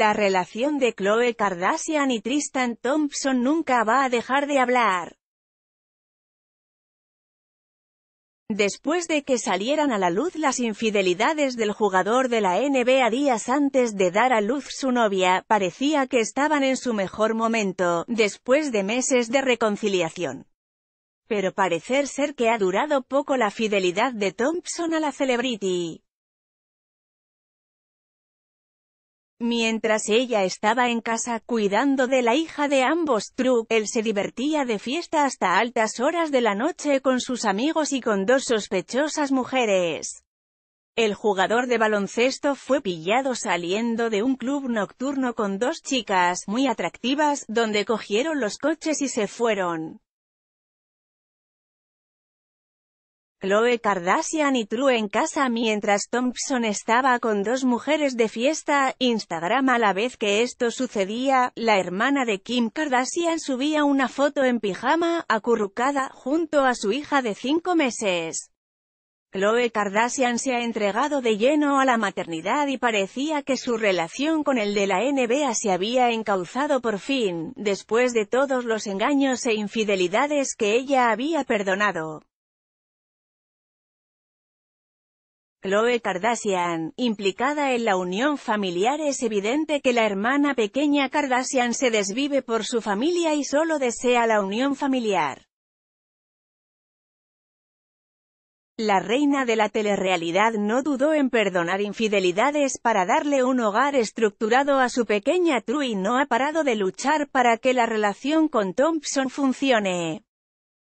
La relación de Chloe Kardashian y Tristan Thompson nunca va a dejar de hablar. Después de que salieran a la luz las infidelidades del jugador de la NBA días antes de dar a luz su novia, parecía que estaban en su mejor momento, después de meses de reconciliación. Pero parecer ser que ha durado poco la fidelidad de Thompson a la celebrity. Mientras ella estaba en casa cuidando de la hija de ambos True, él se divertía de fiesta hasta altas horas de la noche con sus amigos y con dos sospechosas mujeres. El jugador de baloncesto fue pillado saliendo de un club nocturno con dos chicas, muy atractivas, donde cogieron los coches y se fueron. Khloe Kardashian y True en casa mientras Thompson estaba con dos mujeres de fiesta, Instagram a la vez que esto sucedía, la hermana de Kim Kardashian subía una foto en pijama, acurrucada, junto a su hija de cinco meses. Chloe Kardashian se ha entregado de lleno a la maternidad y parecía que su relación con el de la NBA se había encauzado por fin, después de todos los engaños e infidelidades que ella había perdonado. Chloe Kardashian, implicada en la unión familiar es evidente que la hermana pequeña Kardashian se desvive por su familia y solo desea la unión familiar. La reina de la telerrealidad no dudó en perdonar infidelidades para darle un hogar estructurado a su pequeña True y no ha parado de luchar para que la relación con Thompson funcione.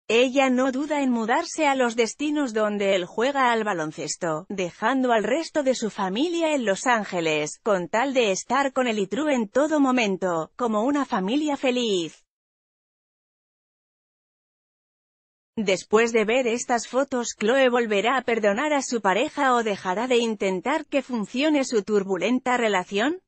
Ella no duda en mudarse a los destinos donde él juega al baloncesto, dejando al resto de su familia en Los Ángeles, con tal de estar con el ITRU en todo momento, como una familia feliz. Después de ver estas fotos Chloe volverá a perdonar a su pareja o dejará de intentar que funcione su turbulenta relación?